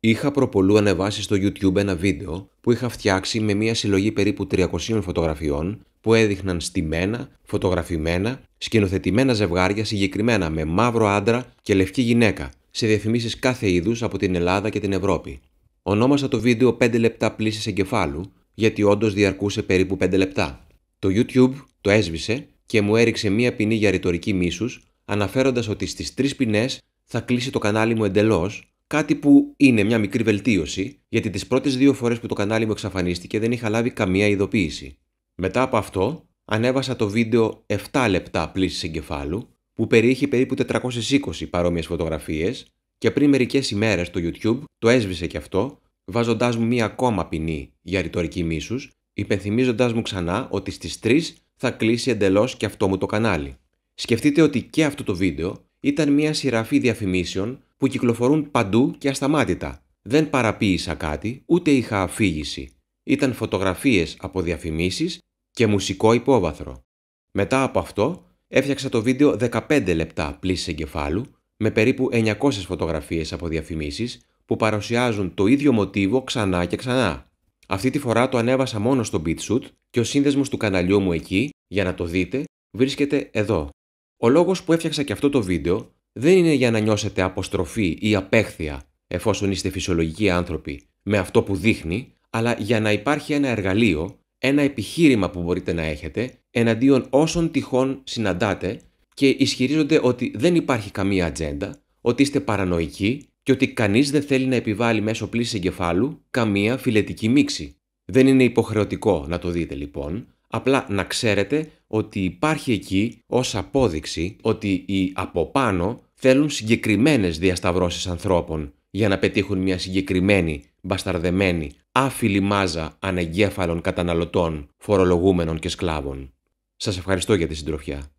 Είχα προπολού ανεβάσει στο YouTube ένα βίντεο που είχα φτιάξει με μια συλλογή περίπου 300 φωτογραφιών που έδειχναν στημένα, φωτογραφημένα, σκηνοθετημένα ζευγάρια συγκεκριμένα με μαύρο άντρα και λευκή γυναίκα σε διαφημίσεις κάθε είδους από την Ελλάδα και την Ευρώπη. Ονόμασα το βίντεο 5 λεπτά πλήσης εγκεφάλου γιατί όντως διαρκούσε περίπου 5 λεπτά. Το YouTube το έσβησε και μου έριξε μία ποινή για ρητορική μίσους, αναφέροντας ότι στις 3 ποινές θα κλείσει το κανάλι μου εντελώς. Κάτι που είναι μια μικρή βελτίωση, γιατί τις πρώτες δύο φορές που το κανάλι μου εξαφανίστηκε δεν είχα λάβει καμία ειδοποίηση. Μετά από αυτό, ανέβασα το βίντεο 7 λεπτά πλήση εγκεφάλου, που περιείχε περίπου 420 παρόμοιες φωτογραφίες, και πριν μερικές ημέρες το YouTube το έσβησε και αυτό, βάζοντάς μου μία ακόμα ποινή για ρητορική μίσους, υπενθυμίζοντάς μου ξανά ότι στις 3 θα κλείσει εντελώς και αυτό μου το κανάλι. Σκεφτείτε ότι και αυτό το βίντεο ήταν μία σειραφή διαφημίσεων που κυκλοφορούν παντού και ασταμάτητα. Δεν παραποίησα κάτι, ούτε είχα αφήγηση. Ήταν φωτογραφίες από διαφημίσεις και μουσικό υπόβαθρο. Μετά από αυτό, έφτιαξα το βίντεο 15 λεπτά πλήση εγκεφάλου, με περίπου 900 φωτογραφίες από διαφημίσεις που παρουσιάζουν το ίδιο μοτίβο ξανά και ξανά. Αυτή τη φορά το ανέβασα μόνο στο BitShoot και ο σύνδεσμος του καναλιού μου εκεί, για να το δείτε, βρίσκεται εδώ. Ο λόγος που έφτιαξα και αυτό το βίντεο δεν είναι για να νιώσετε αποστροφή ή απέχθεια εφόσον είστε φυσιολογικοί άνθρωποι με αυτό που δείχνει, αλλά για να υπάρχει ένα εργαλείο, ένα επιχείρημα που μπορείτε να έχετε εναντίον όσων τυχόν συναντάτε και ισχυρίζονται ότι δεν υπάρχει καμία ατζέντα, ότι είστε παρανοϊκοί και ότι κανείς δεν θέλει να επιβάλλει μέσω πλήσης εγκεφάλου καμία φιλετική μίξη. Δεν είναι υποχρεωτικό να το δείτε λοιπόν, απλά να ξέρετε ότι υπάρχει εκεί ως απόδειξη ότι οι από πάνω θέλουν συγκεκριμένες διασταυρώσεις ανθρώπων για να πετύχουν μια συγκεκριμένη, μπασταρδεμένη, άφιλη μάζα ανεγκέφαλων καταναλωτών, φορολογούμενων και σκλάβων. Σας ευχαριστώ για τη συντροφιά.